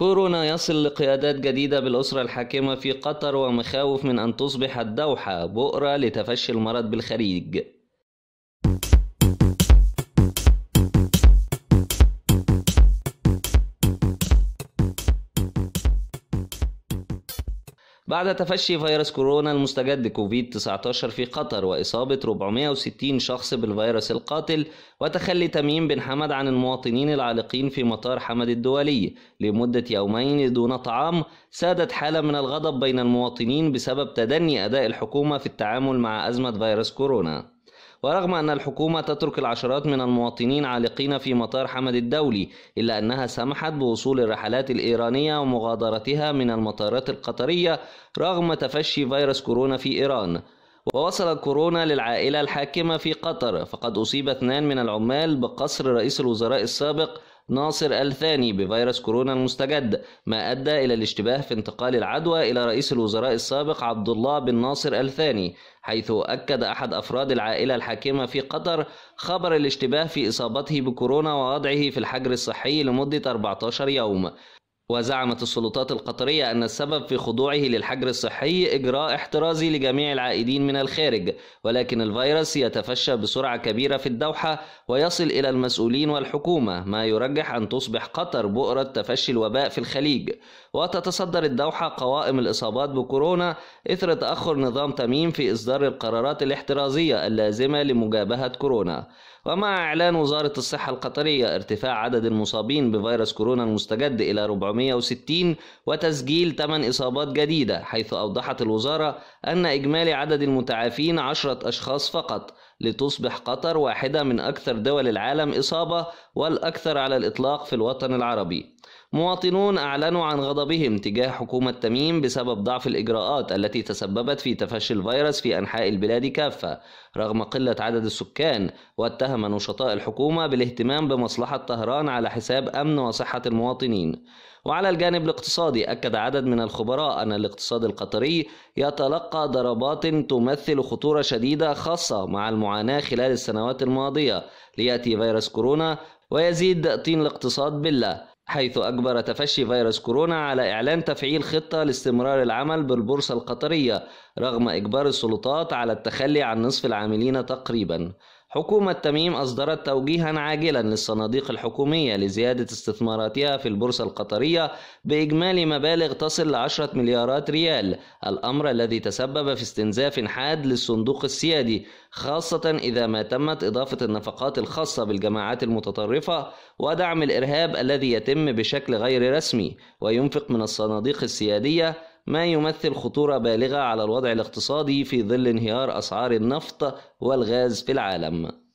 كورونا يصل لقيادات جديدة بالأسرة الحاكمة في قطر ومخاوف من أن تصبح الدوحة بؤرة لتفشي المرض بالخليج بعد تفشي فيروس كورونا المستجد كوفيد 19 في قطر وإصابة 460 شخص بالفيروس القاتل وتخلي تميم بن حمد عن المواطنين العالقين في مطار حمد الدولي لمدة يومين دون طعام سادت حالة من الغضب بين المواطنين بسبب تدني أداء الحكومة في التعامل مع أزمة فيروس كورونا ورغم أن الحكومة تترك العشرات من المواطنين عالقين في مطار حمد الدولي إلا أنها سمحت بوصول الرحلات الإيرانية ومغادرتها من المطارات القطرية رغم تفشي فيروس كورونا في إيران ووصل كورونا للعائلة الحاكمة في قطر فقد أصيب اثنان من العمال بقصر رئيس الوزراء السابق ناصر الثاني بفيروس كورونا المستجد ما أدى إلى الاشتباه في انتقال العدوى إلى رئيس الوزراء السابق عبد الله بن ناصر الثاني حيث أكد أحد أفراد العائلة الحاكمة في قطر خبر الاشتباه في إصابته بكورونا ووضعه في الحجر الصحي لمدة 14 يوم وزعمت السلطات القطرية أن السبب في خضوعه للحجر الصحي إجراء احترازي لجميع العائدين من الخارج، ولكن الفيروس يتفشى بسرعة كبيرة في الدوحة ويصل إلى المسؤولين والحكومة، ما يرجح أن تصبح قطر بؤرة تفشي الوباء في الخليج، وتتصدر الدوحة قوائم الإصابات بكورونا إثر تأخر نظام تميم في إصدار القرارات الاحترازية اللازمة لمجابهة كورونا ومع إعلان وزارة الصحة القطرية ارتفاع عدد المصابين بفيروس كورونا المستجد إلى 460 وتسجيل 8 إصابات جديدة حيث أوضحت الوزارة أن إجمالي عدد المتعافين 10 أشخاص فقط لتصبح قطر واحدة من أكثر دول العالم إصابة والأكثر على الإطلاق في الوطن العربي. مواطنون أعلنوا عن غضبهم تجاه حكومة تميم بسبب ضعف الإجراءات التي تسببت في تفشي الفيروس في أنحاء البلاد كافة رغم قلة عدد السكان واتهم نشطاء الحكومة بالاهتمام بمصلحة طهران على حساب أمن وصحة المواطنين وعلى الجانب الاقتصادي أكد عدد من الخبراء أن الاقتصاد القطري يتلقى ضربات تمثل خطورة شديدة خاصة مع المعاناة خلال السنوات الماضية ليأتي فيروس كورونا ويزيد طين الاقتصاد بالله حيث أجبر تفشي فيروس كورونا على إعلان تفعيل خطة لاستمرار العمل بالبورصة القطرية رغم إجبار السلطات على التخلي عن نصف العاملين تقريباً حكومة تميم أصدرت توجيها عاجلا للصناديق الحكومية لزيادة استثماراتها في البورصة القطرية بإجمالي مبالغ تصل لعشرة مليارات ريال الأمر الذي تسبب في استنزاف حاد للصندوق السيادي خاصة إذا ما تمت إضافة النفقات الخاصة بالجماعات المتطرفة ودعم الإرهاب الذي يتم بشكل غير رسمي وينفق من الصناديق السيادية ما يمثل خطورة بالغة على الوضع الاقتصادي في ظل انهيار أسعار النفط والغاز في العالم